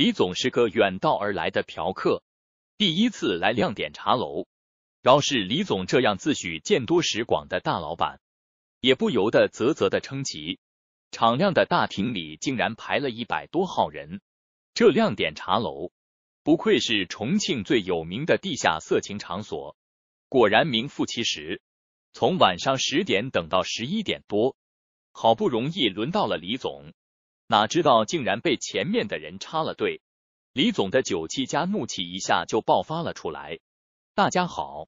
李总是个远道而来的嫖客，第一次来亮点茶楼。饶是李总这样自诩见多识广的大老板，也不由得啧啧的称奇。敞亮的大厅里竟然排了一百多号人，这亮点茶楼不愧是重庆最有名的地下色情场所，果然名副其实。从晚上十点等到十一点多，好不容易轮到了李总。哪知道竟然被前面的人插了队，李总的酒气加怒气一下就爆发了出来。大家好，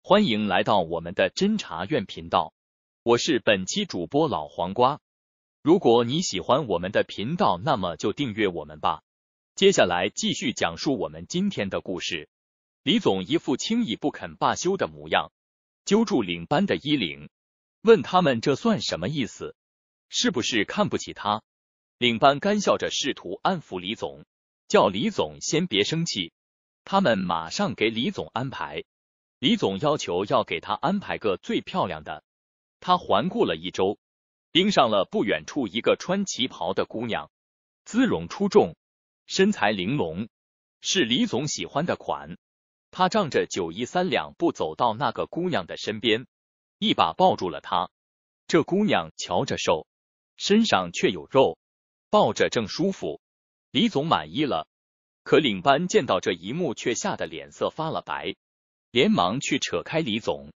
欢迎来到我们的侦查院频道，我是本期主播老黄瓜。如果你喜欢我们的频道，那么就订阅我们吧。接下来继续讲述我们今天的故事。李总一副轻易不肯罢休的模样，揪住领班的衣领，问他们这算什么意思？是不是看不起他？领班干笑着试图安抚李总，叫李总先别生气，他们马上给李总安排。李总要求要给他安排个最漂亮的。他环顾了一周，盯上了不远处一个穿旗袍的姑娘，姿容出众，身材玲珑，是李总喜欢的款。他仗着九一三两步走到那个姑娘的身边，一把抱住了她。这姑娘瞧着瘦，身上却有肉。抱着正舒服，李总满意了。可领班见到这一幕，却吓得脸色发了白，连忙去扯开李总。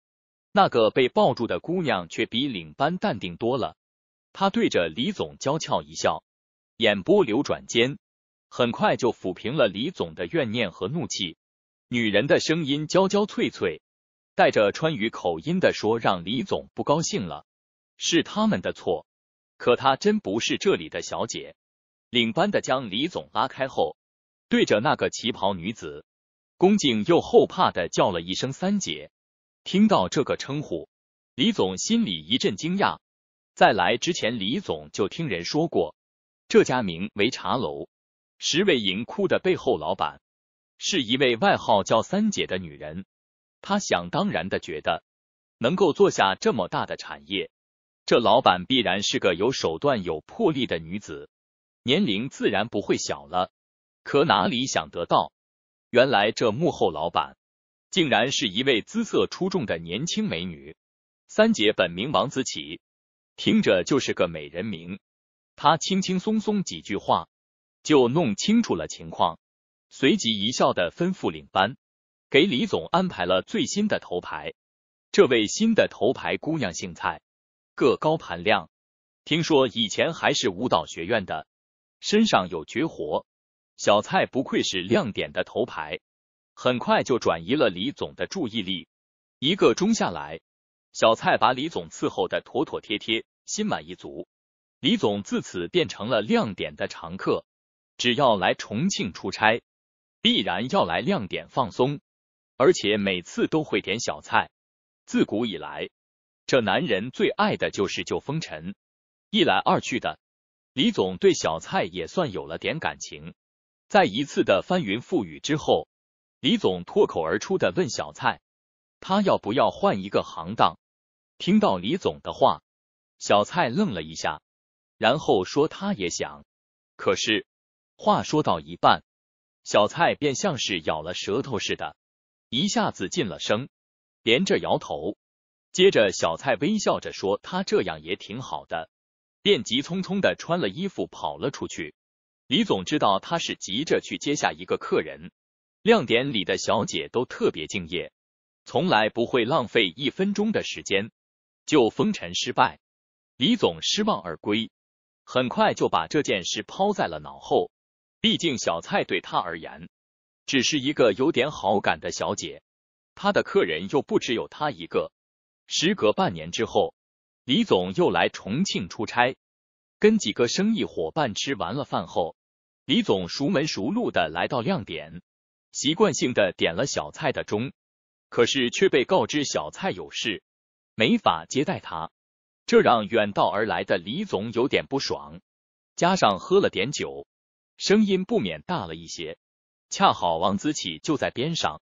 那个被抱住的姑娘却比领班淡定多了，她对着李总娇俏一笑，眼波流转间，很快就抚平了李总的怨念和怒气。女人的声音娇娇脆脆，带着川渝口音的说：“让李总不高兴了，是他们的错。”可她真不是这里的小姐。领班的将李总拉开后，对着那个旗袍女子恭敬又后怕的叫了一声“三姐”。听到这个称呼，李总心里一阵惊讶。在来之前，李总就听人说过，这家名为茶楼、实为银窟的背后老板，是一位外号叫三姐的女人。他想当然的觉得，能够做下这么大的产业。这老板必然是个有手段、有魄力的女子，年龄自然不会小了。可哪里想得到，原来这幕后老板竟然是一位姿色出众的年轻美女。三姐本名王子启，听着就是个美人名。她轻轻松松几句话就弄清楚了情况，随即一笑的吩咐领班给李总安排了最新的头牌。这位新的头牌姑娘姓蔡。个高盘亮，听说以前还是舞蹈学院的，身上有绝活。小蔡不愧是亮点的头牌，很快就转移了李总的注意力。一个钟下来，小蔡把李总伺候的妥妥帖帖，心满意足。李总自此变成了亮点的常客，只要来重庆出差，必然要来亮点放松，而且每次都会点小菜。自古以来。这男人最爱的就是救风尘，一来二去的，李总对小蔡也算有了点感情。在一次的翻云覆雨之后，李总脱口而出的问小蔡：“他要不要换一个行当？”听到李总的话，小蔡愣了一下，然后说：“他也想。”可是话说到一半，小蔡便像是咬了舌头似的，一下子进了声，连着摇头。接着，小蔡微笑着说：“他这样也挺好的。”便急匆匆的穿了衣服跑了出去。李总知道他是急着去接下一个客人。亮点里的小姐都特别敬业，从来不会浪费一分钟的时间就封尘失败。李总失望而归，很快就把这件事抛在了脑后。毕竟，小蔡对他而言只是一个有点好感的小姐，他的客人又不只有他一个。时隔半年之后，李总又来重庆出差，跟几个生意伙伴吃完了饭后，李总熟门熟路的来到亮点，习惯性的点了小菜的钟，可是却被告知小蔡有事，没法接待他，这让远道而来的李总有点不爽，加上喝了点酒，声音不免大了一些，恰好王子启就在边上，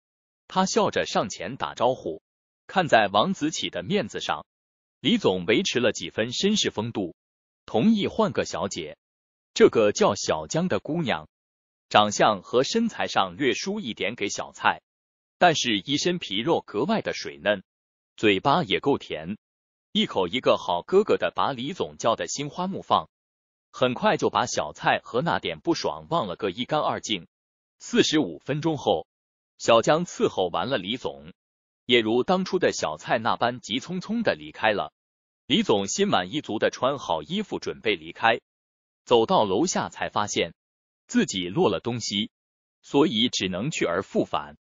他笑着上前打招呼。看在王子启的面子上，李总维持了几分绅士风度，同意换个小姐。这个叫小江的姑娘，长相和身材上略输一点给小蔡，但是一身皮肉格外的水嫩，嘴巴也够甜，一口一个好哥哥的把李总叫的心花怒放，很快就把小蔡和那点不爽忘了个一干二净。四十五分钟后，小江伺候完了李总。也如当初的小蔡那般急匆匆的离开了。李总心满意足的穿好衣服准备离开，走到楼下才发现自己落了东西，所以只能去而复返。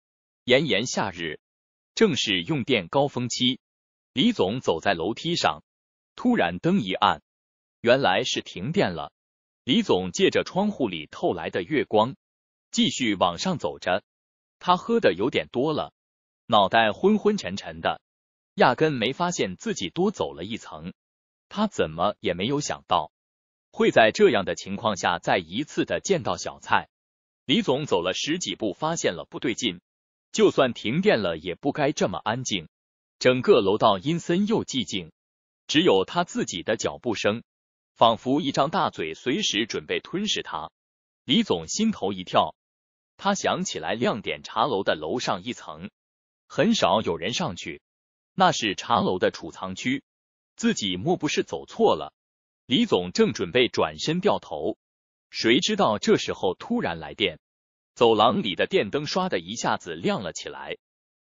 炎炎夏日，正是用电高峰期，李总走在楼梯上，突然灯一暗，原来是停电了。李总借着窗户里透来的月光，继续往上走着。他喝的有点多了。脑袋昏昏沉沉的，压根没发现自己多走了一层。他怎么也没有想到，会在这样的情况下再一次的见到小蔡。李总走了十几步，发现了不对劲。就算停电了，也不该这么安静。整个楼道阴森又寂静，只有他自己的脚步声，仿佛一张大嘴随时准备吞噬他。李总心头一跳，他想起来亮点茶楼的楼上一层。很少有人上去，那是茶楼的储藏区，自己莫不是走错了？李总正准备转身掉头，谁知道这时候突然来电，走廊里的电灯唰的一下子亮了起来，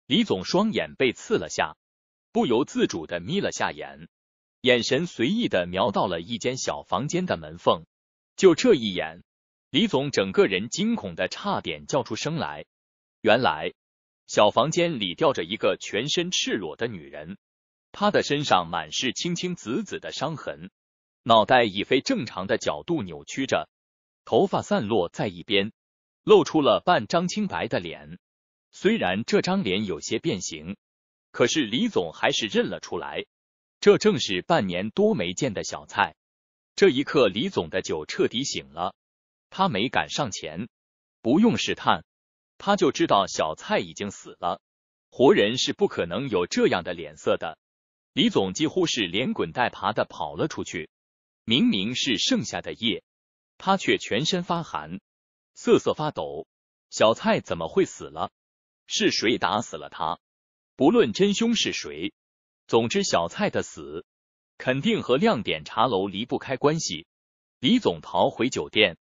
李总双眼被刺了下，不由自主的眯了下眼，眼神随意的瞄到了一间小房间的门缝，就这一眼，李总整个人惊恐的差点叫出声来，原来。小房间里吊着一个全身赤裸的女人，她的身上满是青青紫紫的伤痕，脑袋以非正常的角度扭曲着，头发散落在一边，露出了半张清白的脸。虽然这张脸有些变形，可是李总还是认了出来，这正是半年多没见的小蔡。这一刻，李总的酒彻底醒了，他没敢上前，不用试探。他就知道小蔡已经死了，活人是不可能有这样的脸色的。李总几乎是连滚带爬的跑了出去。明明是盛夏的夜，他却全身发寒，瑟瑟发抖。小蔡怎么会死了？是谁打死了他？不论真凶是谁，总之小蔡的死肯定和亮点茶楼离不开关系。李总逃回酒店，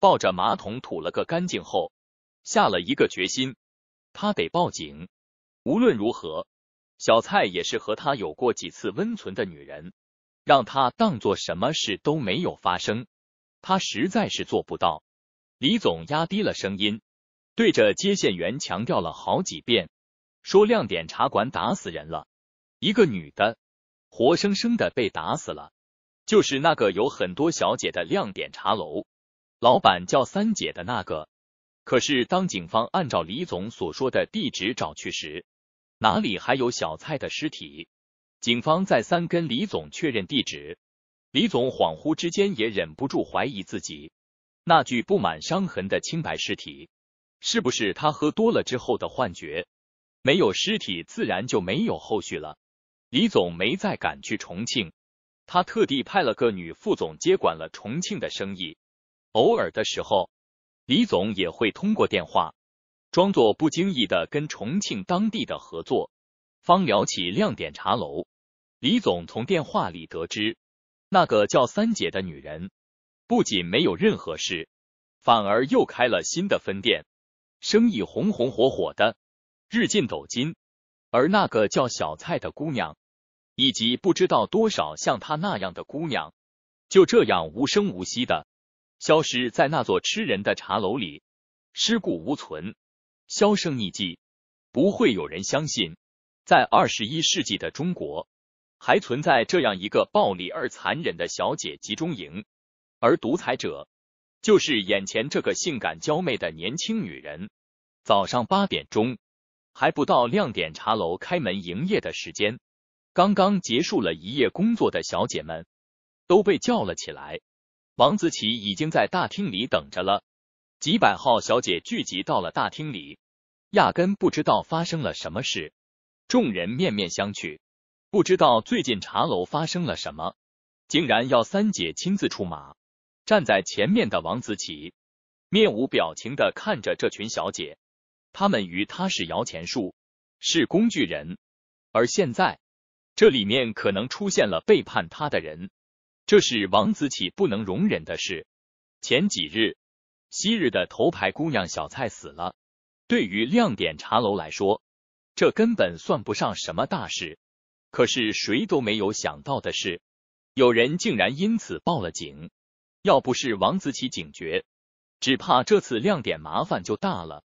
抱着马桶吐了个干净后。下了一个决心，他得报警。无论如何，小蔡也是和他有过几次温存的女人，让他当做什么事都没有发生，他实在是做不到。李总压低了声音，对着接线员强调了好几遍，说：“亮点茶馆打死人了，一个女的，活生生的被打死了，就是那个有很多小姐的亮点茶楼，老板叫三姐的那个。”可是，当警方按照李总所说的地址找去时，哪里还有小蔡的尸体？警方再三跟李总确认地址，李总恍惚之间也忍不住怀疑自己，那具布满伤痕的清白尸体，是不是他喝多了之后的幻觉？没有尸体，自然就没有后续了。李总没再敢去重庆，他特地派了个女副总接管了重庆的生意，偶尔的时候。李总也会通过电话，装作不经意的跟重庆当地的合作方聊起亮点茶楼。李总从电话里得知，那个叫三姐的女人不仅没有任何事，反而又开了新的分店，生意红红火火的，日进斗金。而那个叫小蔡的姑娘，以及不知道多少像她那样的姑娘，就这样无声无息的。消失在那座吃人的茶楼里，尸骨无存，销声匿迹。不会有人相信，在二十一世纪的中国，还存在这样一个暴力而残忍的小姐集中营。而独裁者，就是眼前这个性感娇媚的年轻女人。早上八点钟，还不到亮点茶楼开门营业的时间，刚刚结束了一夜工作的小姐们，都被叫了起来。王子奇已经在大厅里等着了，几百号小姐聚集到了大厅里，压根不知道发生了什么事。众人面面相觑，不知道最近茶楼发生了什么，竟然要三姐亲自出马。站在前面的王子奇面无表情的看着这群小姐，他们与他是摇钱树，是工具人，而现在这里面可能出现了背叛他的人。这是王子启不能容忍的事。前几日，昔日的头牌姑娘小蔡死了。对于亮点茶楼来说，这根本算不上什么大事。可是谁都没有想到的是，有人竟然因此报了警。要不是王子启警觉，只怕这次亮点麻烦就大了。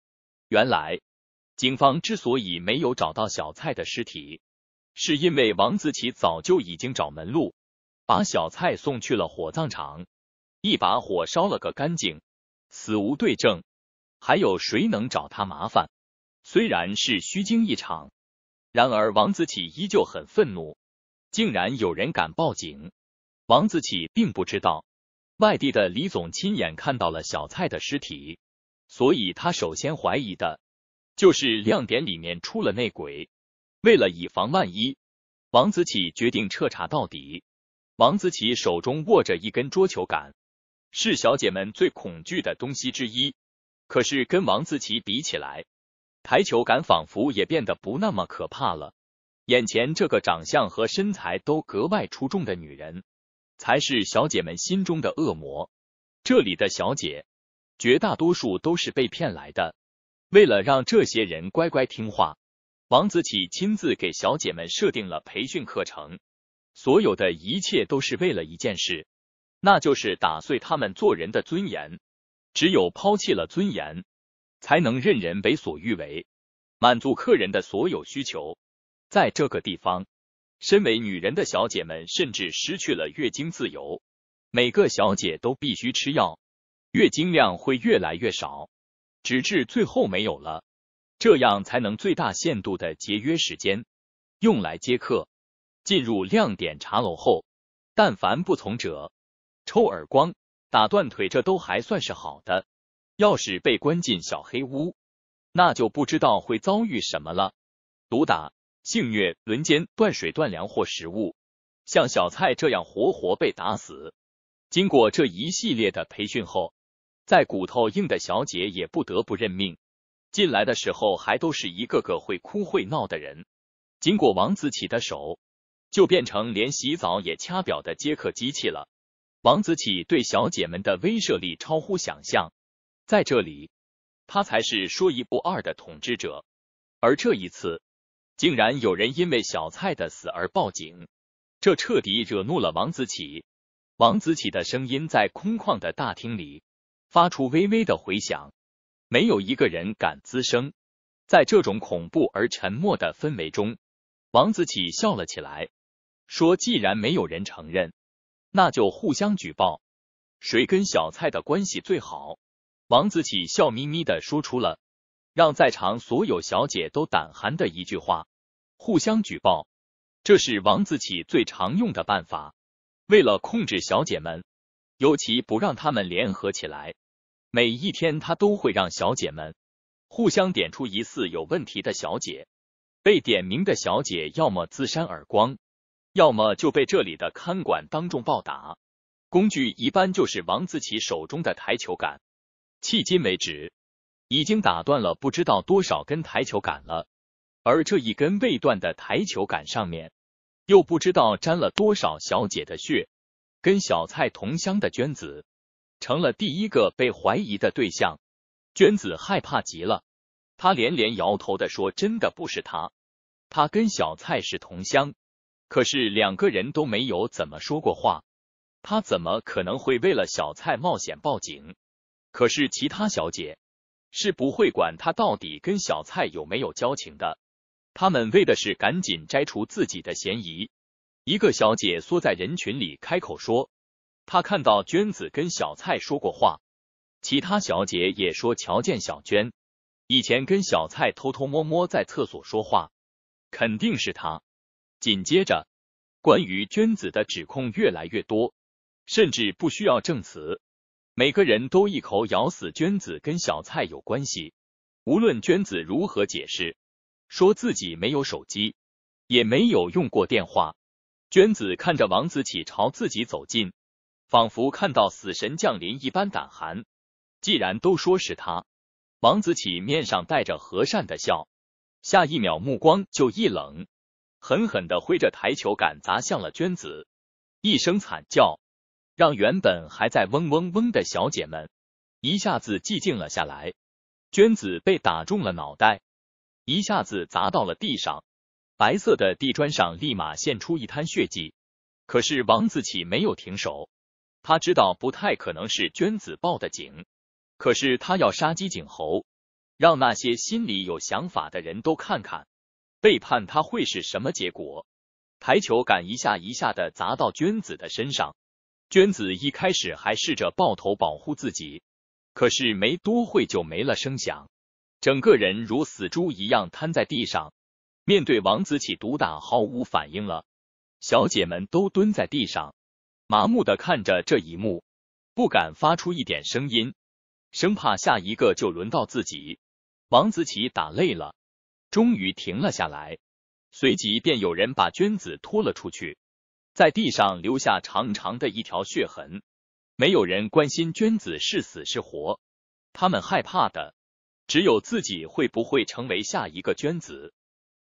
原来，警方之所以没有找到小蔡的尸体，是因为王子启早就已经找门路。把小蔡送去了火葬场，一把火烧了个干净，死无对证，还有谁能找他麻烦？虽然是虚惊一场，然而王子启依旧很愤怒，竟然有人敢报警。王子启并不知道，外地的李总亲眼看到了小蔡的尸体，所以他首先怀疑的就是亮点里面出了内鬼。为了以防万一，王子启决定彻查到底。王子奇手中握着一根桌球杆，是小姐们最恐惧的东西之一。可是跟王子奇比起来，台球杆仿佛也变得不那么可怕了。眼前这个长相和身材都格外出众的女人，才是小姐们心中的恶魔。这里的小姐绝大多数都是被骗来的，为了让这些人乖乖听话，王子奇亲自给小姐们设定了培训课程。所有的一切都是为了一件事，那就是打碎他们做人的尊严。只有抛弃了尊严，才能任人为所欲为，满足客人的所有需求。在这个地方，身为女人的小姐们甚至失去了月经自由。每个小姐都必须吃药，月经量会越来越少，直至最后没有了，这样才能最大限度的节约时间，用来接客。进入亮点茶楼后，但凡不从者，抽耳光、打断腿，这都还算是好的；要是被关进小黑屋，那就不知道会遭遇什么了。毒打、性虐、轮奸、断水断粮或食物，像小蔡这样活活被打死。经过这一系列的培训后，在骨头硬的小姐也不得不认命。进来的时候还都是一个个会哭会闹的人，经过王子启的手。就变成连洗澡也掐表的接客机器了。王子启对小姐们的威慑力超乎想象，在这里，他才是说一不二的统治者。而这一次，竟然有人因为小蔡的死而报警，这彻底惹怒了王子启。王子启的声音在空旷的大厅里发出微微的回响，没有一个人敢吱声。在这种恐怖而沉默的氛围中，王子启笑了起来。说：“既然没有人承认，那就互相举报。谁跟小蔡的关系最好？”王子启笑眯眯的说出了让在场所有小姐都胆寒的一句话：“互相举报。”这是王子启最常用的办法。为了控制小姐们，尤其不让他们联合起来，每一天他都会让小姐们互相点出疑似有问题的小姐。被点名的小姐要么自扇耳光。要么就被这里的看管当众暴打，工具一般就是王子奇手中的台球杆，迄今为止已经打断了不知道多少根台球杆了。而这一根未断的台球杆上面，又不知道沾了多少小姐的血。跟小蔡同乡的娟子成了第一个被怀疑的对象，娟子害怕极了，她连连摇头的说：“真的不是他，他跟小蔡是同乡。”可是两个人都没有怎么说过话，他怎么可能会为了小蔡冒险报警？可是其他小姐是不会管他到底跟小蔡有没有交情的，他们为的是赶紧摘除自己的嫌疑。一个小姐缩在人群里开口说：“她看到娟子跟小蔡说过话，其他小姐也说瞧见小娟以前跟小蔡偷偷摸摸在厕所说话，肯定是她。”紧接着，关于娟子的指控越来越多，甚至不需要证词，每个人都一口咬死娟子跟小蔡有关系。无论娟子如何解释，说自己没有手机，也没有用过电话。娟子看着王子启朝自己走近，仿佛看到死神降临一般胆寒。既然都说是他，王子启面上带着和善的笑，下一秒目光就一冷。狠狠的挥着台球杆砸向了娟子，一声惨叫，让原本还在嗡嗡嗡的小姐们一下子寂静了下来。娟子被打中了脑袋，一下子砸到了地上，白色的地砖上立马现出一滩血迹。可是王子启没有停手，他知道不太可能是娟子报的警，可是他要杀鸡儆猴，让那些心里有想法的人都看看。背叛他会是什么结果？台球杆一下一下的砸到娟子的身上，娟子一开始还试着抱头保护自己，可是没多会就没了声响，整个人如死猪一样瘫在地上，面对王子启毒打毫无反应了。小姐们都蹲在地上，麻木的看着这一幕，不敢发出一点声音，生怕下一个就轮到自己。王子启打累了。终于停了下来，随即便有人把娟子拖了出去，在地上留下长长的一条血痕。没有人关心娟子是死是活，他们害怕的只有自己会不会成为下一个娟子。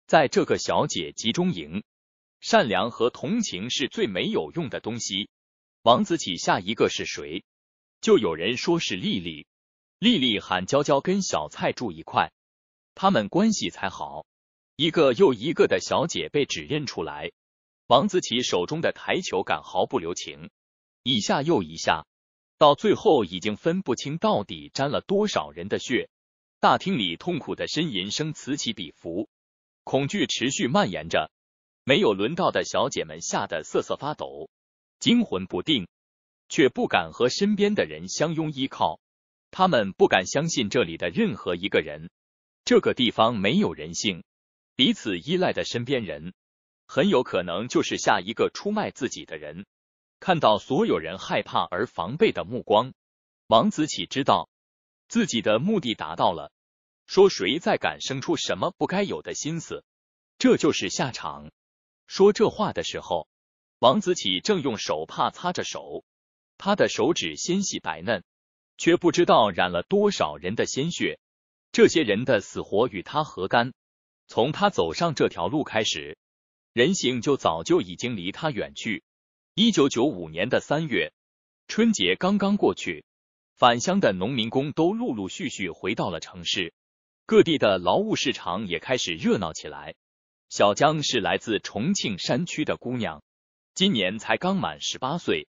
在这个小姐集中营，善良和同情是最没有用的东西。王子启，下一个是谁？就有人说是丽丽。丽丽喊娇娇跟小蔡住一块。他们关系才好，一个又一个的小姐被指认出来，王子奇手中的台球杆毫不留情，一下又一下，到最后已经分不清到底沾了多少人的血。大厅里痛苦的呻吟声此起彼伏，恐惧持续蔓延着。没有轮到的小姐们吓得瑟瑟发抖，惊魂不定，却不敢和身边的人相拥依靠。他们不敢相信这里的任何一个人。这个地方没有人性，彼此依赖的身边人，很有可能就是下一个出卖自己的人。看到所有人害怕而防备的目光，王子启知道自己的目的达到了。说谁再敢生出什么不该有的心思，这就是下场。说这话的时候，王子启正用手帕擦着手，他的手指纤细白嫩，却不知道染了多少人的鲜血。这些人的死活与他何干？从他走上这条路开始，人性就早就已经离他远去。一九九五年的三月，春节刚刚过去，返乡的农民工都陆陆续续回到了城市，各地的劳务市场也开始热闹起来。小江是来自重庆山区的姑娘，今年才刚满十八岁，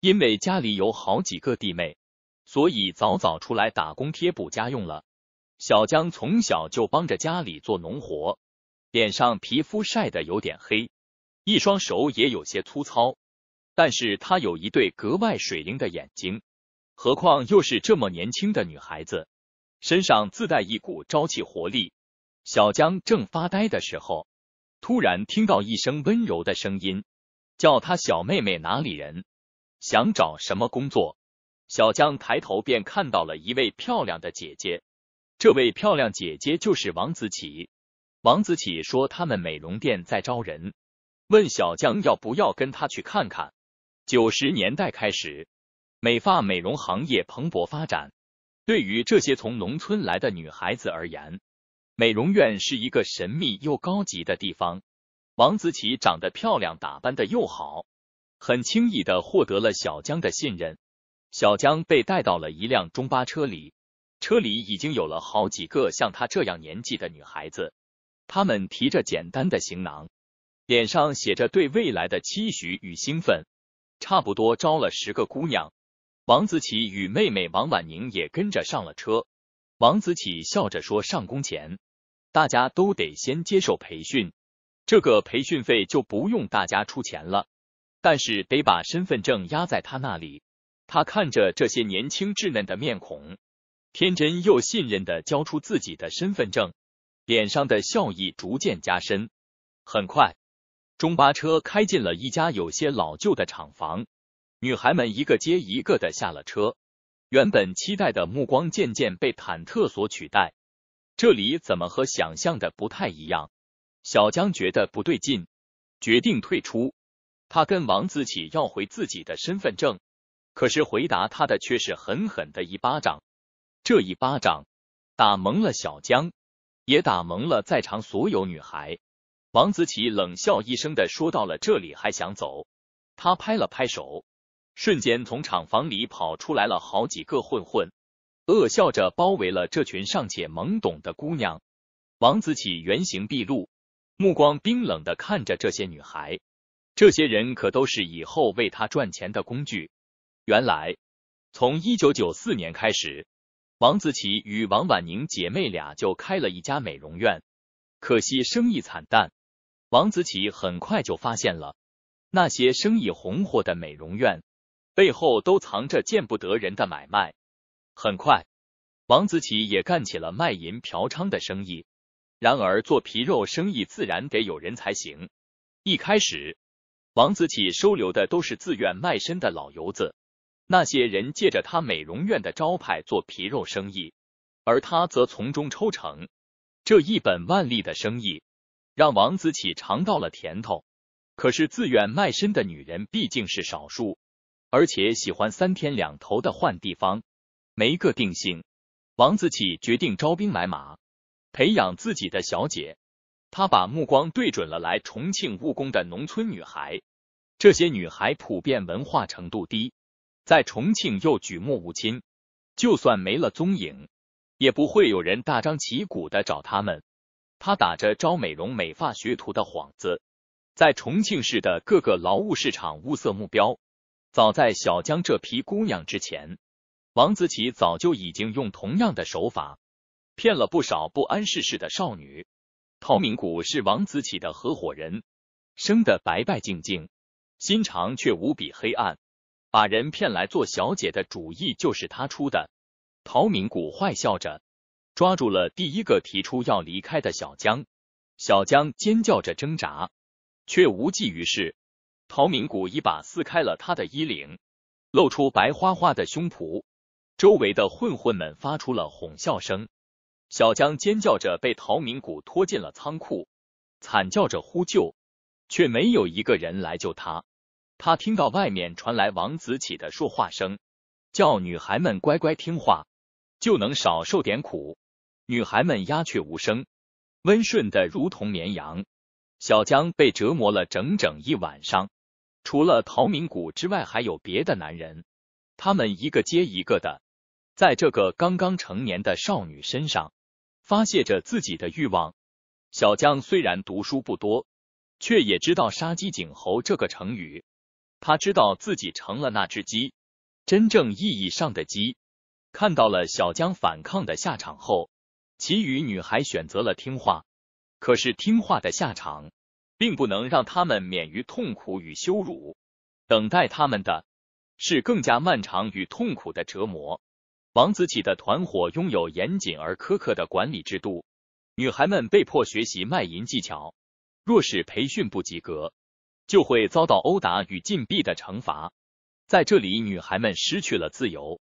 因为家里有好几个弟妹，所以早早出来打工贴补家用了。小江从小就帮着家里做农活，脸上皮肤晒得有点黑，一双手也有些粗糙，但是她有一对格外水灵的眼睛。何况又是这么年轻的女孩子，身上自带一股朝气活力。小江正发呆的时候，突然听到一声温柔的声音，叫她小妹妹哪里人？想找什么工作？小江抬头便看到了一位漂亮的姐姐。这位漂亮姐姐就是王子启。王子启说：“他们美容店在招人，问小江要不要跟他去看看。”九十年代开始，美发美容行业蓬勃发展。对于这些从农村来的女孩子而言，美容院是一个神秘又高级的地方。王子启长得漂亮，打扮的又好，很轻易的获得了小江的信任。小江被带到了一辆中巴车里。车里已经有了好几个像她这样年纪的女孩子，她们提着简单的行囊，脸上写着对未来的期许与兴奋。差不多招了十个姑娘，王子启与妹妹王婉宁也跟着上了车。王子启笑着说：“上工前，大家都得先接受培训，这个培训费就不用大家出钱了，但是得把身份证压在他那里。”他看着这些年轻稚嫩的面孔。天真又信任的交出自己的身份证，脸上的笑意逐渐加深。很快，中巴车开进了一家有些老旧的厂房，女孩们一个接一个的下了车。原本期待的目光渐渐被忐忑所取代。这里怎么和想象的不太一样？小江觉得不对劲，决定退出。他跟王子启要回自己的身份证，可是回答他的却是狠狠的一巴掌。这一巴掌打蒙了小江，也打蒙了在场所有女孩。王子启冷笑一声的说：“到了这里还想走？”他拍了拍手，瞬间从厂房里跑出来了好几个混混，恶笑着包围了这群尚且懵懂的姑娘。王子启原形毕露，目光冰冷的看着这些女孩。这些人可都是以后为他赚钱的工具。原来，从一九九四年开始。王子启与王婉宁姐妹俩就开了一家美容院，可惜生意惨淡。王子启很快就发现了，那些生意红火的美容院背后都藏着见不得人的买卖。很快，王子启也干起了卖淫嫖娼的生意。然而，做皮肉生意自然得有人才行。一开始，王子启收留的都是自愿卖身的老油子。那些人借着他美容院的招牌做皮肉生意，而他则从中抽成。这一本万利的生意让王子启尝到了甜头。可是自愿卖身的女人毕竟是少数，而且喜欢三天两头的换地方，没个定性。王子启决定招兵买马，培养自己的小姐。他把目光对准了来重庆务工的农村女孩。这些女孩普遍文化程度低。在重庆又举目无亲，就算没了踪影，也不会有人大张旗鼓的找他们。他打着招美容美发学徒的幌子，在重庆市的各个劳务市场物色目标。早在小江这批姑娘之前，王子启早就已经用同样的手法骗了不少不谙世事的少女。陶明谷是王子启的合伙人，生得白白净净，心肠却无比黑暗。把人骗来做小姐的主意就是他出的。陶明谷坏笑着，抓住了第一个提出要离开的小江。小江尖叫着挣扎，却无济于事。陶明谷一把撕开了他的衣领，露出白花花的胸脯。周围的混混们发出了哄笑声。小江尖叫着被陶明谷拖进了仓库，惨叫着呼救，却没有一个人来救他。他听到外面传来王子启的说话声，叫女孩们乖乖听话，就能少受点苦。女孩们鸦雀无声，温顺的如同绵羊。小江被折磨了整整一晚上，除了陶明谷之外，还有别的男人，他们一个接一个的，在这个刚刚成年的少女身上发泄着自己的欲望。小江虽然读书不多，却也知道“杀鸡儆猴”这个成语。他知道自己成了那只鸡，真正意义上的鸡。看到了小江反抗的下场后，其余女孩选择了听话。可是听话的下场，并不能让他们免于痛苦与羞辱。等待他们的是更加漫长与痛苦的折磨。王子启的团伙拥有严谨而苛刻的管理制度，女孩们被迫学习卖淫技巧。若是培训不及格，就会遭到殴打与禁闭的惩罚。在这里，女孩们失去了自由，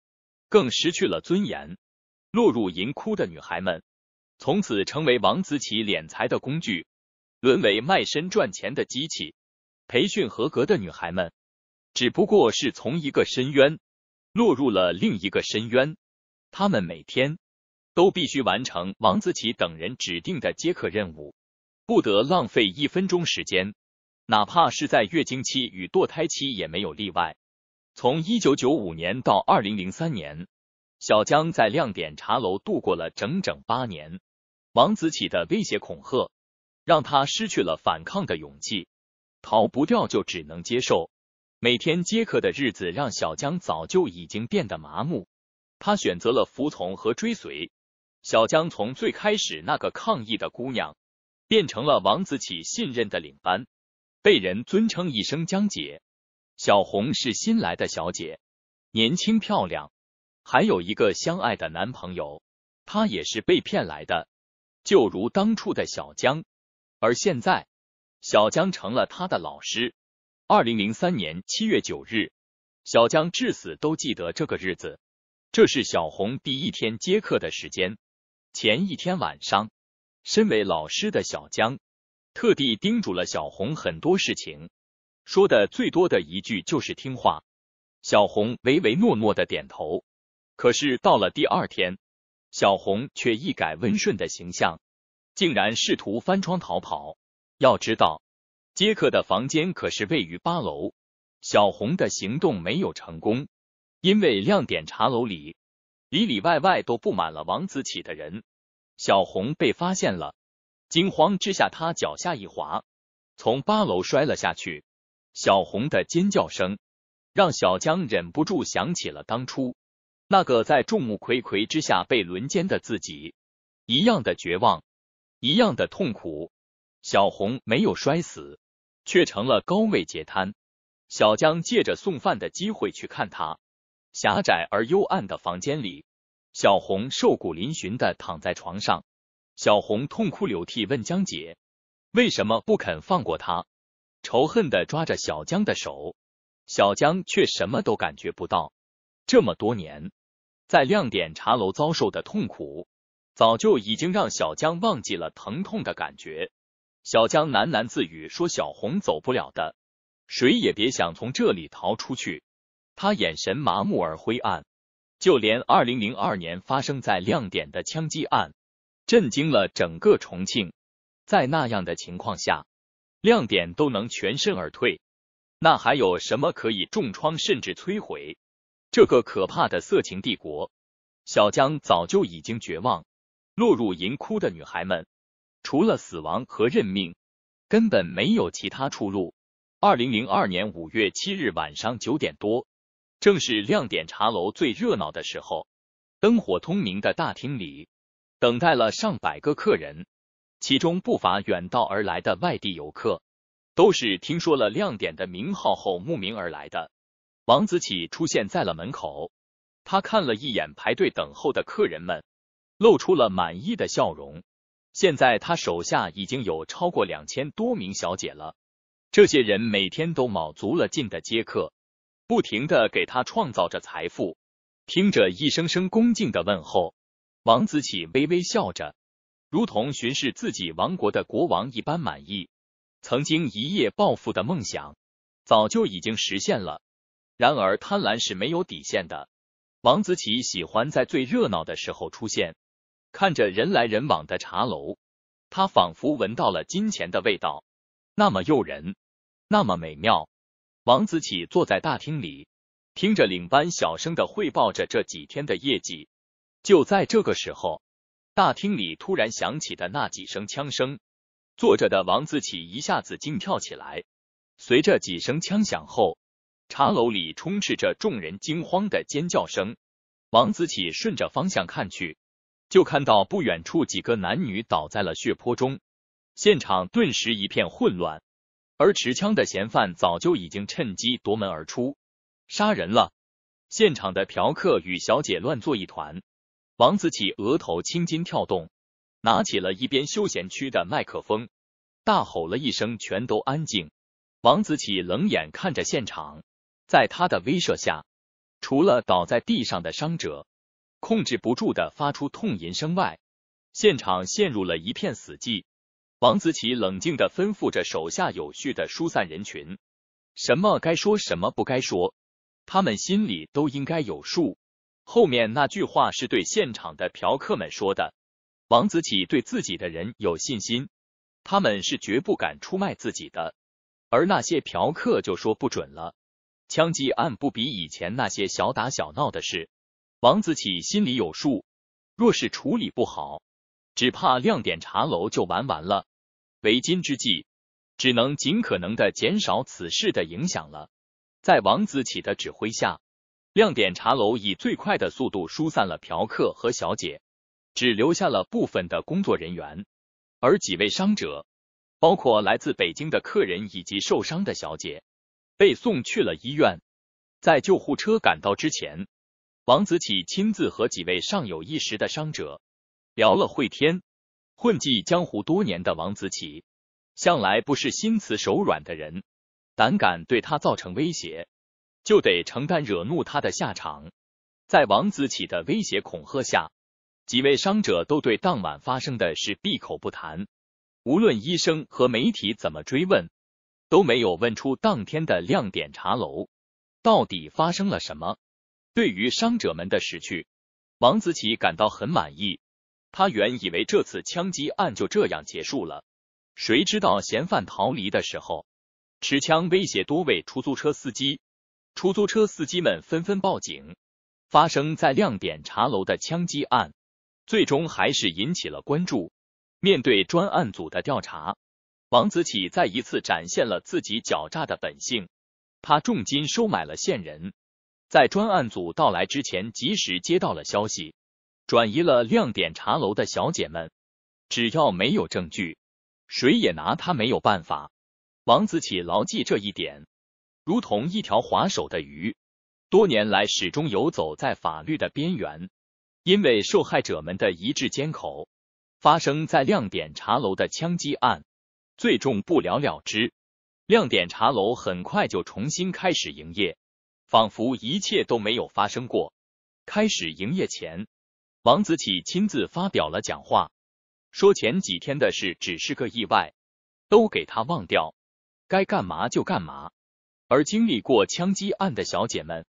更失去了尊严。落入淫窟的女孩们，从此成为王子奇敛财的工具，沦为卖身赚钱的机器。培训合格的女孩们，只不过是从一个深渊落入了另一个深渊。她们每天都必须完成王子奇等人指定的接客任务，不得浪费一分钟时间。哪怕是在月经期与堕胎期也没有例外。从一九九五年到二零零三年，小江在亮点茶楼度过了整整八年。王子启的威胁恐吓，让他失去了反抗的勇气，逃不掉就只能接受。每天接客的日子让小江早就已经变得麻木，他选择了服从和追随。小江从最开始那个抗议的姑娘，变成了王子启信任的领班。被人尊称一声江姐，小红是新来的小姐，年轻漂亮，还有一个相爱的男朋友，她也是被骗来的，就如当初的小江，而现在小江成了她的老师。二零零三年七月九日，小江至死都记得这个日子，这是小红第一天接客的时间。前一天晚上，身为老师的小江。特地叮嘱了小红很多事情，说的最多的一句就是听话。小红唯唯诺诺的点头，可是到了第二天，小红却一改温顺的形象，竟然试图翻窗逃跑。要知道，杰克的房间可是位于八楼，小红的行动没有成功，因为亮点茶楼里里里外外都布满了王子起的人，小红被发现了。惊慌之下，他脚下一滑，从八楼摔了下去。小红的尖叫声让小江忍不住想起了当初那个在众目睽睽之下被轮奸的自己，一样的绝望，一样的痛苦。小红没有摔死，却成了高位截瘫。小江借着送饭的机会去看他，狭窄而幽暗的房间里，小红瘦骨嶙峋的躺在床上。小红痛哭流涕，问江姐：“为什么不肯放过他？”仇恨的抓着小江的手，小江却什么都感觉不到。这么多年，在亮点茶楼遭受的痛苦，早就已经让小江忘记了疼痛的感觉。小江喃喃自语说：“小红走不了的，谁也别想从这里逃出去。”他眼神麻木而灰暗，就连二零零二年发生在亮点的枪击案。震惊了整个重庆。在那样的情况下，亮点都能全身而退，那还有什么可以重创甚至摧毁这个可怕的色情帝国？小江早就已经绝望，落入淫窟的女孩们，除了死亡和认命，根本没有其他出路。二零零二年五月七日晚上九点多，正是亮点茶楼最热闹的时候，灯火通明的大厅里。等待了上百个客人，其中不乏远道而来的外地游客，都是听说了亮点的名号后慕名而来的。王子启出现在了门口，他看了一眼排队等候的客人们，露出了满意的笑容。现在他手下已经有超过两千多名小姐了，这些人每天都卯足了劲的接客，不停的给他创造着财富，听着一声声恭敬的问候。王子启微微笑着，如同巡视自己王国的国王一般满意。曾经一夜暴富的梦想早就已经实现了。然而，贪婪是没有底线的。王子启喜欢在最热闹的时候出现，看着人来人往的茶楼，他仿佛闻到了金钱的味道，那么诱人，那么美妙。王子启坐在大厅里，听着领班小声的汇报着这几天的业绩。就在这个时候，大厅里突然响起的那几声枪声，坐着的王子启一下子惊跳起来。随着几声枪响后，茶楼里充斥着众人惊慌的尖叫声。王子启顺着方向看去，就看到不远处几个男女倒在了血泊中，现场顿时一片混乱。而持枪的嫌犯早就已经趁机夺门而出，杀人了。现场的嫖客与小姐乱作一团。王子启额头青筋跳动，拿起了一边休闲区的麦克风，大吼了一声：“全都安静！”王子启冷眼看着现场，在他的威慑下，除了倒在地上的伤者控制不住的发出痛吟声外，现场陷入了一片死寂。王子启冷静的吩咐着手下有序的疏散人群，什么该说，什么不该说，他们心里都应该有数。后面那句话是对现场的嫖客们说的。王子启对自己的人有信心，他们是绝不敢出卖自己的。而那些嫖客就说不准了。枪击案不比以前那些小打小闹的事，王子启心里有数。若是处理不好，只怕亮点茶楼就玩完了。为今之计，只能尽可能的减少此事的影响了。在王子启的指挥下。亮点茶楼以最快的速度疏散了嫖客和小姐，只留下了部分的工作人员。而几位伤者，包括来自北京的客人以及受伤的小姐，被送去了医院。在救护车赶到之前，王子启亲自和几位尚有意识的伤者聊了会天。混迹江湖多年的王子启，向来不是心慈手软的人，胆敢对他造成威胁。就得承担惹怒他的下场。在王子启的威胁恐吓下，几位伤者都对当晚发生的事闭口不谈。无论医生和媒体怎么追问，都没有问出当天的亮点茶楼到底发生了什么。对于伤者们的逝去，王子启感到很满意。他原以为这次枪击案就这样结束了，谁知道嫌犯逃离的时候，持枪威胁多位出租车司机。出租车司机们纷纷报警。发生在亮点茶楼的枪击案，最终还是引起了关注。面对专案组的调查，王子启再一次展现了自己狡诈的本性。他重金收买了线人，在专案组到来之前，及时接到了消息，转移了亮点茶楼的小姐们。只要没有证据，谁也拿他没有办法。王子启牢记这一点。如同一条滑手的鱼，多年来始终游走在法律的边缘。因为受害者们的一致缄口，发生在亮点茶楼的枪击案最终不了了之。亮点茶楼很快就重新开始营业，仿佛一切都没有发生过。开始营业前，王子启亲自发表了讲话，说前几天的事只是个意外，都给他忘掉，该干嘛就干嘛。而经历过枪击案的小姐们，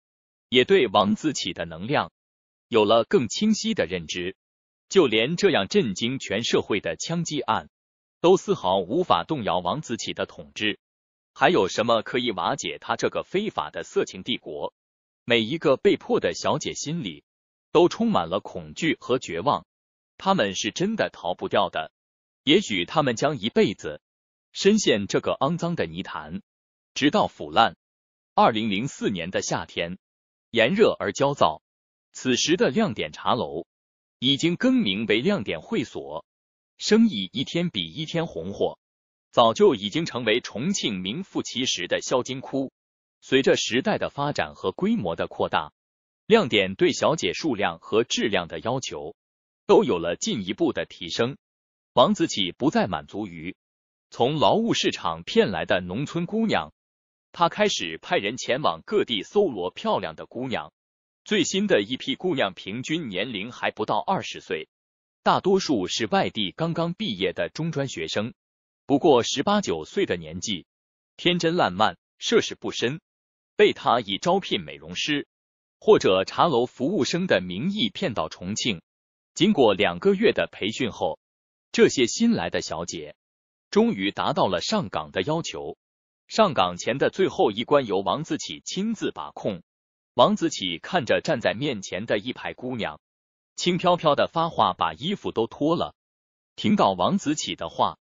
也对王子启的能量有了更清晰的认知。就连这样震惊全社会的枪击案，都丝毫无法动摇王子启的统治。还有什么可以瓦解他这个非法的色情帝国？每一个被迫的小姐心里都充满了恐惧和绝望。他们是真的逃不掉的。也许他们将一辈子深陷这个肮脏的泥潭。直到腐烂。二零零四年的夏天，炎热而焦躁。此时的亮点茶楼已经更名为亮点会所，生意一天比一天红火，早就已经成为重庆名副其实的“销金窟”。随着时代的发展和规模的扩大，亮点对小姐数量和质量的要求都有了进一步的提升。王子启不再满足于从劳务市场骗来的农村姑娘。他开始派人前往各地搜罗漂亮的姑娘，最新的一批姑娘平均年龄还不到二十岁，大多数是外地刚刚毕业的中专学生，不过十八九岁的年纪，天真烂漫，涉世不深，被他以招聘美容师或者茶楼服务生的名义骗到重庆。经过两个月的培训后，这些新来的小姐终于达到了上岗的要求。上岗前的最后一关由王子启亲自把控。王子启看着站在面前的一排姑娘，轻飘飘的发话，把衣服都脱了。听到王子启的话，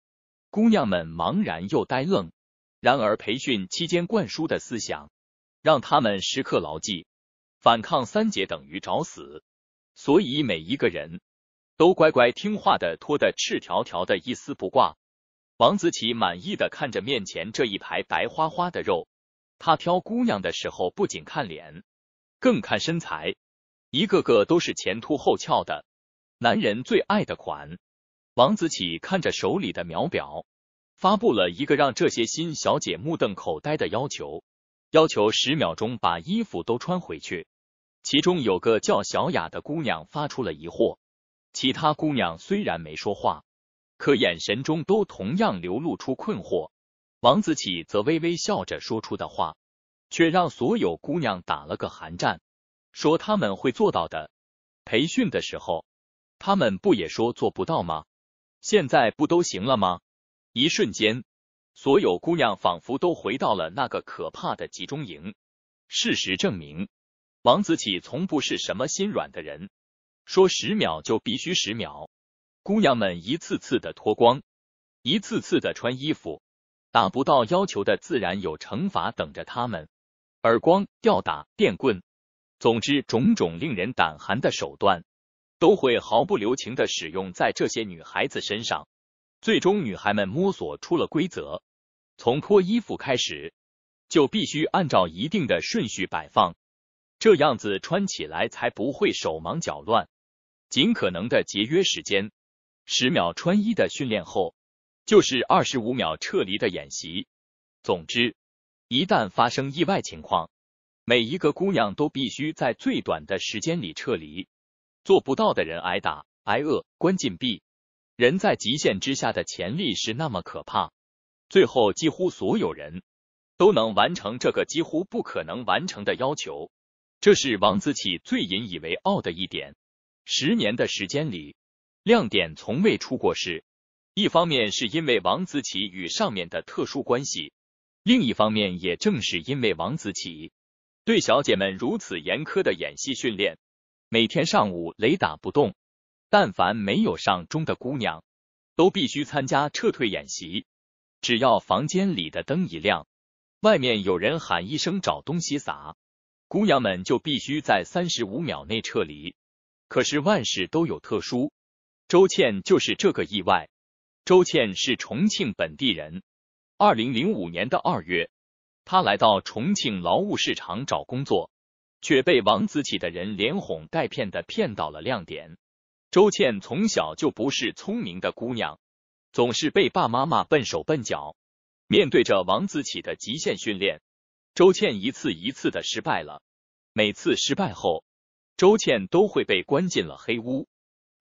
姑娘们茫然又呆愣。然而培训期间灌输的思想，让他们时刻牢记：反抗三姐等于找死。所以每一个人都乖乖听话的，脱得赤条条的，一丝不挂。王子启满意的看着面前这一排白花花的肉，他挑姑娘的时候不仅看脸，更看身材，一个个都是前凸后翘的，男人最爱的款。王子启看着手里的秒表，发布了一个让这些新小姐目瞪口呆的要求，要求十秒钟把衣服都穿回去。其中有个叫小雅的姑娘发出了疑惑，其他姑娘虽然没说话。可眼神中都同样流露出困惑，王子启则微微笑着说出的话，却让所有姑娘打了个寒战。说他们会做到的。培训的时候，他们不也说做不到吗？现在不都行了吗？一瞬间，所有姑娘仿佛都回到了那个可怕的集中营。事实证明，王子启从不是什么心软的人，说十秒就必须十秒。姑娘们一次次的脱光，一次次的穿衣服，达不到要求的自然有惩罚等着他们。耳光吊打、电棍，总之种种令人胆寒的手段，都会毫不留情的使用在这些女孩子身上。最终，女孩们摸索出了规则：从脱衣服开始，就必须按照一定的顺序摆放，这样子穿起来才不会手忙脚乱，尽可能的节约时间。十秒穿衣的训练后，就是二十五秒撤离的演习。总之，一旦发生意外情况，每一个姑娘都必须在最短的时间里撤离。做不到的人挨打、挨饿、关禁闭。人在极限之下的潜力是那么可怕。最后，几乎所有人都能完成这个几乎不可能完成的要求。这是王子启最引以为傲的一点。十年的时间里。亮点从未出过事，一方面是因为王子启与上面的特殊关系，另一方面也正是因为王子启对小姐们如此严苛的演戏训练。每天上午雷打不动，但凡没有上钟的姑娘，都必须参加撤退演习。只要房间里的灯一亮，外面有人喊一声找东西撒，姑娘们就必须在三十五秒内撤离。可是万事都有特殊。周倩就是这个意外。周倩是重庆本地人。二零零五年的二月，她来到重庆劳务市场找工作，却被王子启的人连哄带骗的骗到了亮点。周倩从小就不是聪明的姑娘，总是被爸妈妈笨手笨脚。面对着王子启的极限训练，周倩一次一次的失败了。每次失败后，周倩都会被关进了黑屋。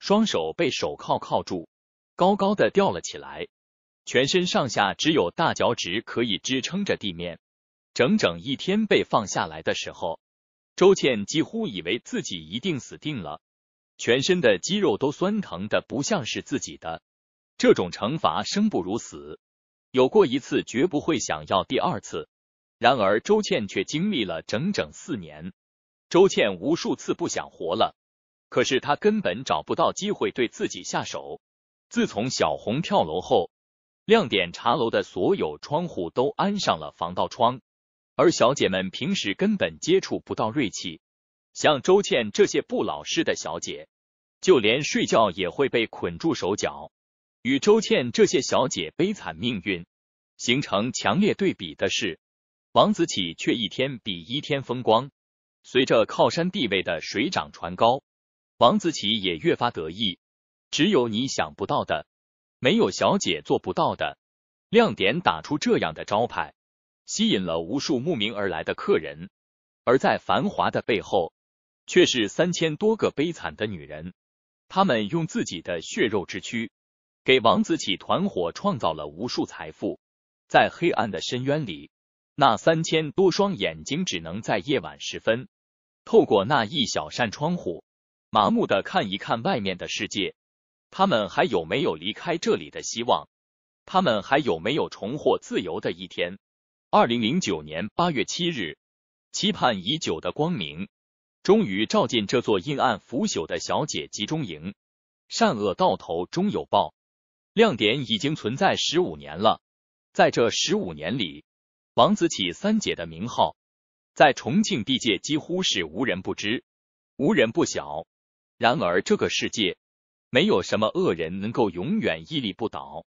双手被手铐铐住，高高的吊了起来，全身上下只有大脚趾可以支撑着地面。整整一天被放下来的时候，周倩几乎以为自己一定死定了，全身的肌肉都酸疼的不像是自己的。这种惩罚生不如死，有过一次绝不会想要第二次。然而周倩却经历了整整四年，周倩无数次不想活了。可是他根本找不到机会对自己下手。自从小红跳楼后，亮点茶楼的所有窗户都安上了防盗窗，而小姐们平时根本接触不到锐气。像周倩这些不老实的小姐，就连睡觉也会被捆住手脚。与周倩这些小姐悲惨命运形成强烈对比的是，王子启却一天比一天风光。随着靠山地位的水涨船高。王子启也越发得意。只有你想不到的，没有小姐做不到的。亮点打出这样的招牌，吸引了无数慕名而来的客人。而在繁华的背后，却是三千多个悲惨的女人。他们用自己的血肉之躯，给王子启团伙创造了无数财富。在黑暗的深渊里，那三千多双眼睛只能在夜晚时分，透过那一小扇窗户。麻木的看一看外面的世界，他们还有没有离开这里的希望？他们还有没有重获自由的一天？二零零九年八月七日，期盼已久的光明终于照进这座阴暗腐朽的小姐集中营。善恶到头终有报，亮点已经存在十五年了。在这十五年里，王子启三姐的名号在重庆地界几乎是无人不知、无人不晓。然而，这个世界没有什么恶人能够永远屹立不倒。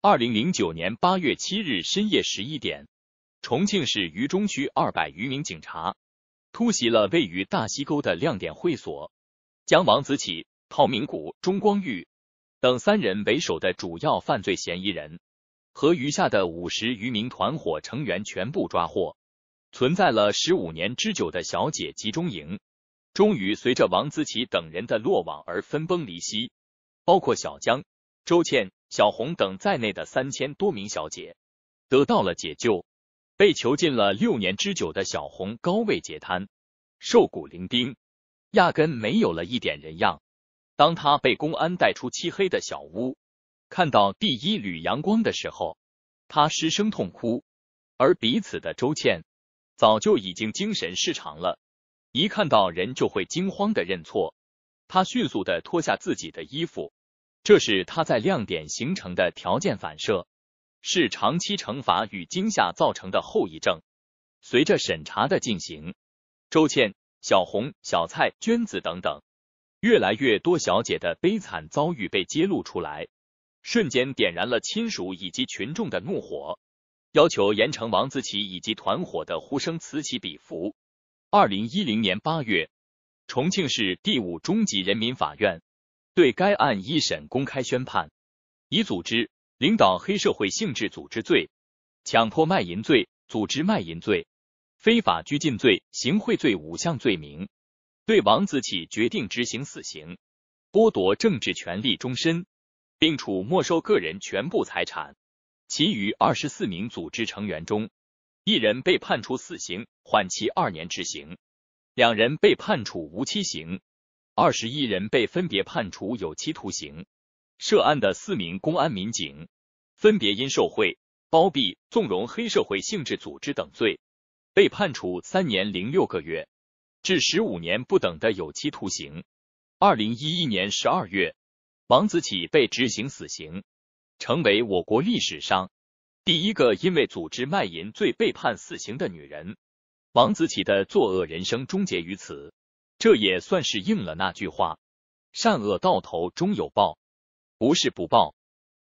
二零零九年八月七日深夜十一点，重庆市渝中区二百余名警察突袭了位于大溪沟的亮点会所，将王子启、陶明谷、钟光玉等三人为首的主要犯罪嫌疑人和余下的五十余名团伙成员全部抓获，存在了十五年之久的“小姐集中营”。终于随着王思奇等人的落网而分崩离析，包括小江、周倩、小红等在内的三千多名小姐得到了解救。被囚禁了六年之久的小红高位截瘫，瘦骨伶仃，压根没有了一点人样。当她被公安带出漆黑的小屋，看到第一缕阳光的时候，她失声痛哭。而彼此的周倩早就已经精神失常了。一看到人就会惊慌的认错，他迅速的脱下自己的衣服，这是他在亮点形成的条件反射，是长期惩罚与惊吓造成的后遗症。随着审查的进行，周倩、小红、小蔡、娟子等等，越来越多小姐的悲惨遭遇被揭露出来，瞬间点燃了亲属以及群众的怒火，要求严惩王子奇以及团伙的呼声此起彼伏。二零一零年八月，重庆市第五中级人民法院对该案一审公开宣判，以组织领导黑社会性质组织罪、强迫卖淫罪、组织卖淫罪、非法拘禁罪、行贿罪五项罪名，对王子启决定执行死刑，剥夺政治权利终身，并处没收个人全部财产。其余二十四名组织成员中。一人被判处死刑，缓期二年执行；两人被判处无期刑；二十一人被分别判处有期徒刑。涉案的四名公安民警分别因受贿、包庇、纵容黑社会性质组织等罪，被判处三年零六个月至十五年不等的有期徒刑。二零一一年十二月，王子启被执行死刑，成为我国历史上。第一个因为组织卖淫罪被判死刑的女人，王子启的作恶人生终结于此。这也算是应了那句话：善恶到头终有报，不是不报，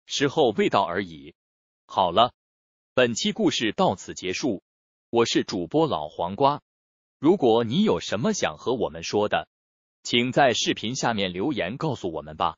时候未到而已。好了，本期故事到此结束。我是主播老黄瓜。如果你有什么想和我们说的，请在视频下面留言告诉我们吧。